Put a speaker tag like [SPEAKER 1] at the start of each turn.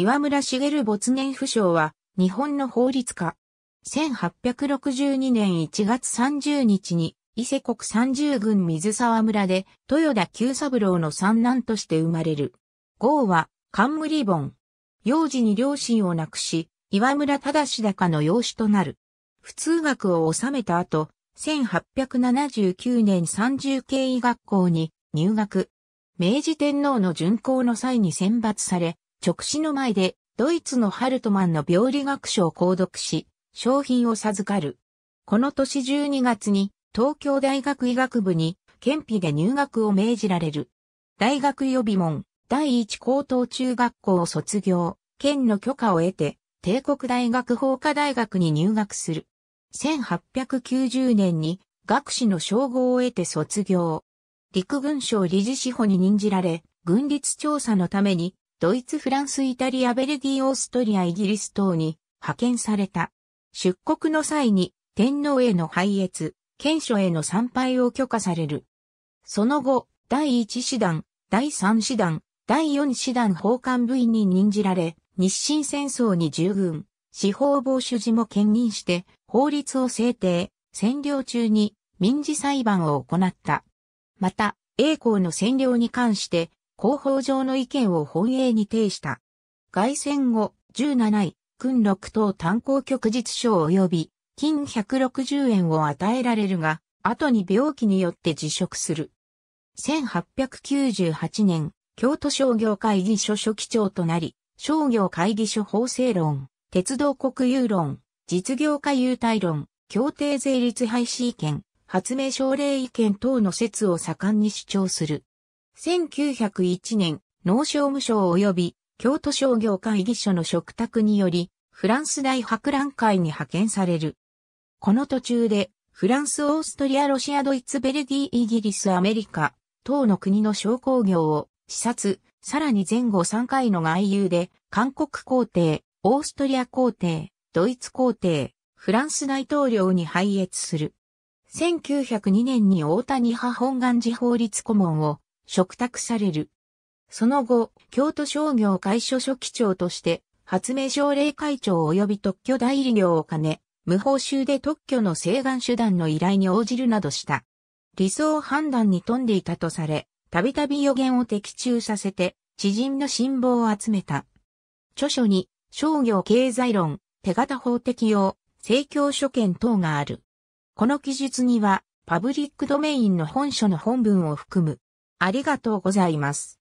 [SPEAKER 1] 岩村茂没年不詳は、日本の法律家。1862年1月30日に、伊勢国三十郡水沢村で、豊田久三郎の三男として生まれる。号は、冠本。幼児に両親を亡くし、岩村忠高の養子となる。普通学を収めた後、1879年三十経医学校に入学。明治天皇の巡行の際に選抜され、直視の前で、ドイツのハルトマンの病理学書を購読し、商品を授かる。この年12月に、東京大学医学部に、県費で入学を命じられる。大学予備門、第一高等中学校を卒業、県の許可を得て、帝国大学法科大学に入学する。1890年に学士の称号を得て卒業。陸軍省理事司法に任じられ、軍律調査のためにドイツ、フランス、イタリア、ベルギー、オーストリア、イギリス等に派遣された。出国の際に天皇への拝謁、県書への参拝を許可される。その後、第1師団、第3師団、第4師団奉還部員に任じられ、日清戦争に従軍、司法防守時も兼任して、法律を制定、占領中に民事裁判を行った。また、栄光の占領に関して、広報上の意見を本営に呈した。外戦後、17位、訓6等炭鉱局実賞及び、金160円を与えられるが、後に病気によって辞職する。1898年、京都商業会議所書記長となり、商業会議所法制論、鉄道国有論、実業家優待論、協定税率廃止意見、発明奨励意見等の説を盛んに主張する。1901年、農商務省及び京都商業会議所の嘱託により、フランス大博覧会に派遣される。この途中で、フランス、オーストリア、ロシア、ドイツ、ベルギー、イギリス、アメリカ、等の国の商工業を視察、さらに前後3回の外遊で、韓国皇帝、オーストリア皇帝、ドイツ皇帝、フランス大統領に拝謁する。1902年に大谷派本願寺法律顧問を嘱託される。その後、京都商業会所書記長として、発明奨励会長及び特許代理業を兼ね、無報酬で特許の請願手段の依頼に応じるなどした。理想判断に富んでいたとされ、たびたび予言を的中させて、知人の信望を集めた。著書に、商業経済論、手形法適用、政教書見等がある。この記述には、パブリックドメインの本書の本文を含む、ありがとうございます。